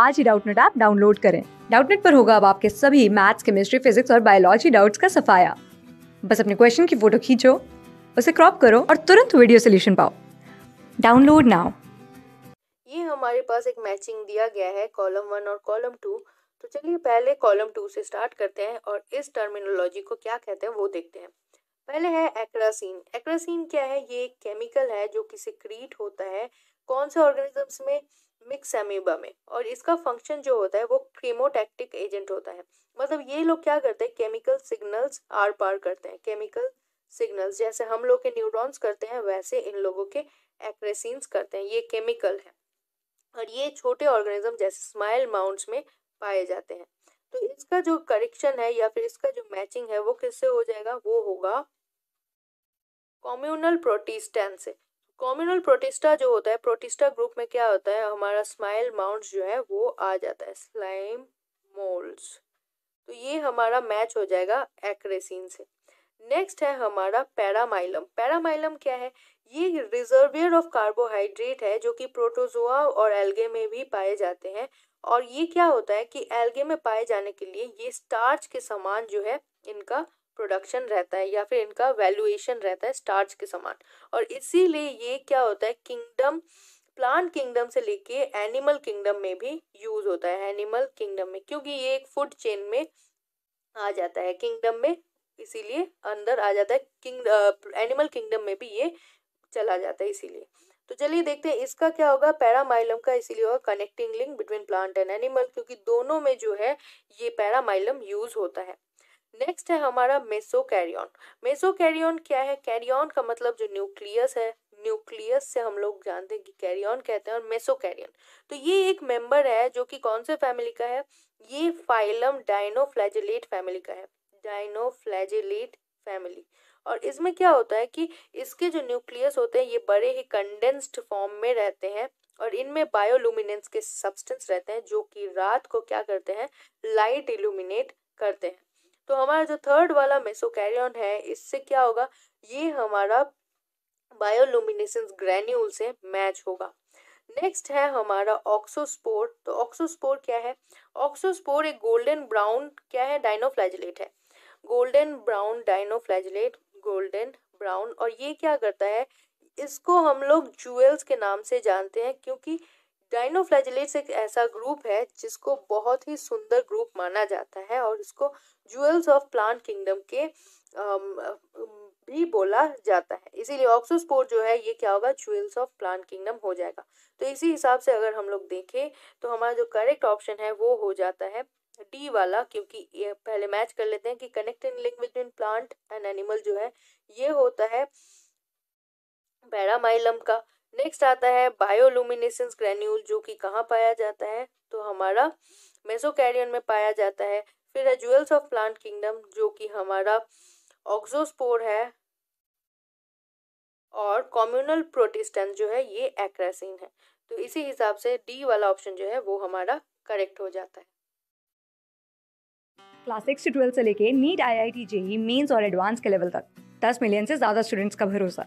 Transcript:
आज ही Doubtnut app download करें डाउटनेट पर होगा अब आपके सभी मैथ्स केमिस्ट्री फिजिक्स और बायोलॉजी डाउट्स का सफाया बस अपने क्वेश्चन की फोटो खींचो उसे क्रॉप करो और तुरंत वीडियो सोल्यूशन पाओ डाउनलोड नाउ ये हमारे पास एक मैचिंग दिया गया है कॉलम वन और कॉलम टू तो चलिए पहले कॉलम टू से स्टार्ट करते हैं और इस टर्मिनोलॉजी को क्या कहते हैं वो देखते हैं पहले है एक्रासीन एक्रासीन क्या है ये एक केमिकल है जो कि सिक्रीट होता है कौन से ऑर्गेनिजम्स में मिक्स एमीबा में और इसका फंक्शन जो होता है वो क्रीमोटैक्टिक एजेंट होता है मतलब ये लोग क्या करते हैं केमिकल सिग्नल्स आर पार करते हैं केमिकल सिग्नल्स जैसे हम लोग के न्यूरॉन्स करते हैं वैसे इन लोगों के एक्रेसिन करते हैं ये केमिकल है और ये छोटे ऑर्गेनिज्म जैसे स्माइल माउंट्स में पाए जाते हैं तो इसका जो करेक्शन है या फिर इसका जो मैचिंग है वो किससे हो जाएगा वो होगा कॉम्यूनल प्रोटीस्टैन से कॉम्यूनल प्रोटिस्टा जो होता है प्रोटिस्टा ग्रुप में क्या होता है हमारा स्माइल माउंट जो है वो आ जाता है स्लाइम मोल्ड्स तो ये हमारा मैच हो जाएगा एक्रेसिन से नेक्स्ट है हमारा पैरामाइलम पैरामाइलम क्या है ये रिजर्वियर ऑफ कार्बोहाइड्रेट है जो कि प्रोटोजोआ और एल्गे में भी पाए जाते हैं और ये क्या होता है कि एल्गे में पाए जाने के लिए ये स्टार्च के समान जो है इनका प्रोडक्शन रहता है या फिर इनका वैल्यूएशन रहता है स्टार्च के समान और इसीलिए ये क्या होता है किंगडम प्लांट किंगडम से लेके एनिमल किंगडम में भी यूज होता है एनिमल किंगडम में क्योंकि ये एक फूड चेन में आ जाता है किंगडम में इसीलिए अंदर आ जाता है किंग एनिमल किंगडम में भी ये चला जाता है इसीलिए तो चलिए देखते हैं इसका क्या होगा पैरामाइलम का इसीलिए होगा connecting link between plant and animal क्योंकि दोनों में जो है ये पैरामाइलम यूज होता है नेक्स्ट है हमारा मेसोकैरियन मेसोकैरियन क्या है कैरियन का मतलब जो न्यूक्लियस है न्यूक्लियस से हम लोग जानते हैं कि कैरियन कहते हैं और मेसोकैरियन तो ये एक मेंबर है जो कि कौन से फैमिली का है ये फाइलम डाइनोफ्लैजिलेट फैमिली का है डायनोफ्लैजिलेट फैमिली और इसमें क्या होता है कि इसके जो न्यूक्लियस होते हैं ये बड़े ही कंडेंस्ड फॉर्म में रहते हैं और इनमें बायोलुमिनेंस के सब्सटेंस रहते हैं जो कि रात को क्या करते हैं लाइट इल्यूमिनेट करते हैं तो हमारा जो थर्ड वाला मेसोकैरियन है इससे क्या होगा ये हमारा बायोलुमिनेसेंस ग्रेन्यूल से मैच होगा नेक्स्ट है हमारा ऑक्सोस्पोर तो ऑक्सोस्पोर क्या है ऑक्सोस्पोर एक गोल्डन ब्राउन क्या है डाइनोफ्लैजिलेट है golden brown dinoflagellate golden brown और ये क्या करता है इसको हम लोग जूएल्स के नाम से जानते हैं क्योंकि डाइनोफ्लैजिलेट्स एक ऐसा ग्रुप है जिसको बहुत ही सुंदर ग्रुप माना जाता है और इसको ज्वेल्स ऑफ प्लांट किंगडम के भी बोला जाता है इसीलिए ऑक्सोस्पोर जो है ये क्या होगा ज्वेल्स ऑफ प्लांट किंगडम हो जाएगा तो इसी हिसाब से अगर हम लोग देखें तो हमारा जो करेक्ट ऑप्शन है वो हो जाता है डी वाला क्योंकि ये पहले मैच कर लेते हैं कि connecting link between plant and animal जो है ये होता है पैरामाइलम का नेक्स्ट आता है बायोलुमिनेसेंस ग्रेन्यूल जो कि कहाँ पाया जाता है तो हमारा मेसोकैरियन में पाया जाता है फिर है ज्वेल्स ऑफ प्लांट किंगडम जो कि हमारा ऑक्सोस्पोर है और कॉम्यूनल प्रोटिस्टेंट जो है ये एक्रेसिन है तो इसी हिसाब से डी वाला ऑप्शन जो है वो हमारा करेक्ट हो जाता है क्लास सिक्स से ट्वेल्थ से लेके NEET I I T JEE mains और एडवांस के लेवल तक दस मिलियन से ज़्यादा स्टूडेंट्स का भरोसा